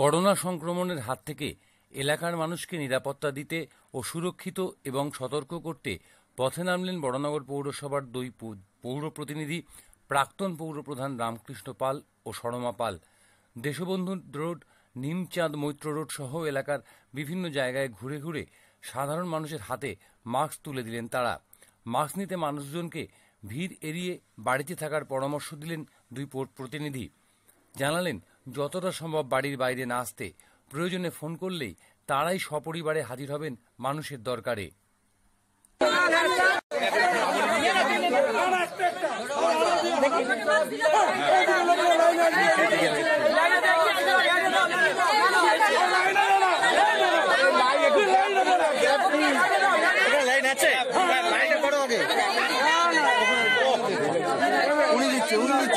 Corona সংক্রমণের হাত থেকে এলাকার মানুষকে নিরাপত্তা দিতে ও সুরক্ষিত এবং সতর্ক করতে পথে নামলেন বড়নগর পৌরসভার দুই পৌর প্রতিনিধি প্রাক্তন পৌরপ্রধান রামকৃষ্ণ পাল ও সরমা পাল দেশবন্ধু রোড নিমচাঁদ মৈত্র রোড সহ এলাকার বিভিন্ন জায়গায় ঘুরে ঘুরে সাধারণ মানুষের হাতে মাস্ক তুলে দিলেন তারা মাস্ক নিতে মানুষজনকে ভিড় এড়িয়ে বাড়িতে থাকার পরামর্শ দিলেন দুই প্রতিনিধি জানালেন যতটা সম্ভব বাড়ির বাইরে না আসতে প্রয়োজনে ফোন করলেই তারাই সপরিবারে হাজির হবেন মানুষের দরকারে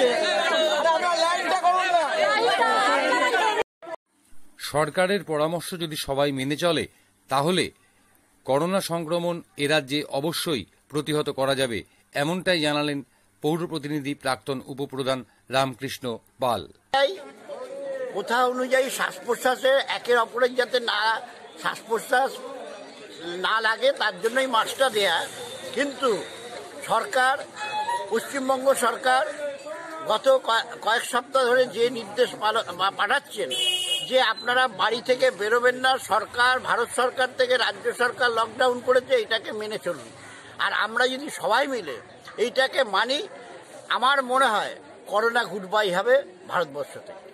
Yeah. হ্যাঁ, হ্যাঁ। সরকারের পরামর্শ যদি সবাই মেনে চলে তাহলে করোনা সংক্রমণ এ রাজ্যে অবশ্যই প্রতিহত করা যাবে এমনটাই জানালেন পৌর প্রতিনিধি প্রাক্তন উপপ্রধান রামকৃষ্ণ পাল কোথা অনুযায়ী শ্বাস প্রশ্বাসে একের অপরের যাতে না শ্বাস প্রশ্বাস না লাগে তার জন্যই মাস্কটা দেয়া কিন্তু সরকার পশ্চিমবঙ্গ সরকার গত কয়েক সপ্তাহ ধরে যে নির্দেশ পাঠাচ্ছেন যে আপনারা বাড়ি থেকে বেরোবেন না সরকার ভারত সরকার থেকে রাজ্য সরকার লকডাউন করেছে এটাকে মেনে চলুন আর আমরা যদি সবাই মিলে এইটাকে মানি আমার মনে হয় করোনা গুড বাই হবে ভারতবর্ষ থেকে